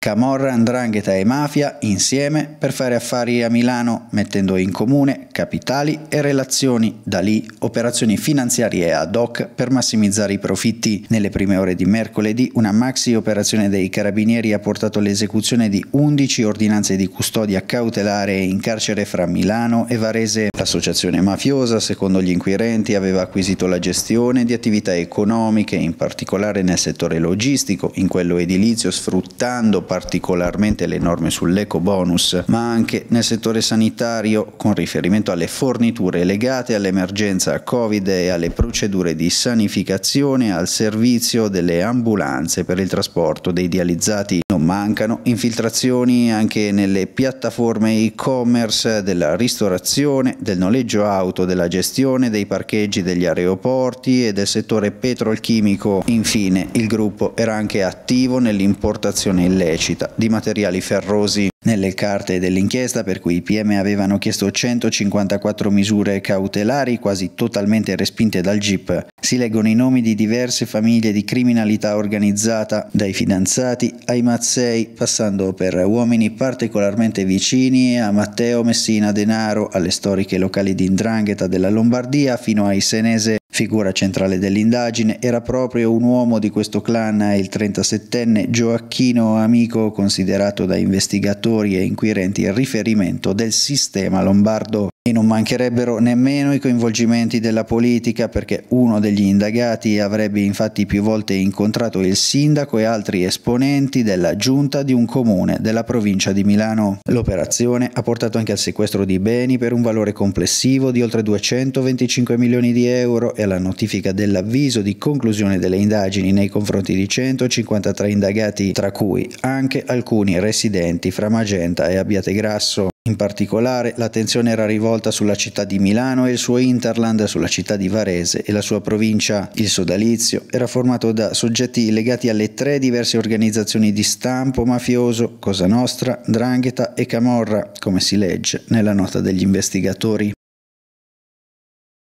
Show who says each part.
Speaker 1: Camorra, Andrangheta e mafia insieme per fare affari a Milano, mettendo in comune capitali e relazioni. Da lì operazioni finanziarie ad hoc per massimizzare i profitti. Nelle prime ore di mercoledì una maxi operazione dei carabinieri ha portato all'esecuzione di 11 ordinanze di custodia cautelare in carcere fra Milano e Varese. L'associazione mafiosa, secondo gli inquirenti, aveva acquisito la gestione di attività economiche, in particolare nel settore logistico, in quello edilizio, sfruttando particolarmente le norme sull'eco bonus, ma anche nel settore sanitario con riferimento alle forniture legate all'emergenza Covid e alle procedure di sanificazione al servizio delle ambulanze per il trasporto dei dializzati non mancano infiltrazioni anche nelle piattaforme e-commerce della ristorazione, del noleggio auto, della gestione dei parcheggi degli aeroporti e del settore petrolchimico. Infine, il gruppo era anche attivo nell'importazione illecita di materiali ferrosi. Nelle carte dell'inchiesta, per cui i PM avevano chiesto 154 misure cautelari, quasi totalmente respinte dal GIP, si leggono i nomi di diverse famiglie di criminalità organizzata, dai fidanzati ai mazzei, passando per uomini particolarmente vicini a Matteo Messina Denaro, alle storiche locali di Indrangheta della Lombardia, fino ai senese Figura centrale dell'indagine era proprio un uomo di questo clan, il 37enne Gioacchino Amico, considerato da investigatori e inquirenti il riferimento del sistema lombardo non mancherebbero nemmeno i coinvolgimenti della politica perché uno degli indagati avrebbe infatti più volte incontrato il sindaco e altri esponenti della giunta di un comune della provincia di Milano. L'operazione ha portato anche al sequestro di beni per un valore complessivo di oltre 225 milioni di euro e alla notifica dell'avviso di conclusione delle indagini nei confronti di 153 indagati, tra cui anche alcuni residenti fra Magenta e Abbiategrasso. In particolare l'attenzione era rivolta sulla città di Milano e il suo interland, sulla città di Varese e la sua provincia, il sodalizio, era formato da soggetti legati alle tre diverse organizzazioni di stampo mafioso, Cosa Nostra, Drangheta e Camorra, come si legge nella nota degli investigatori.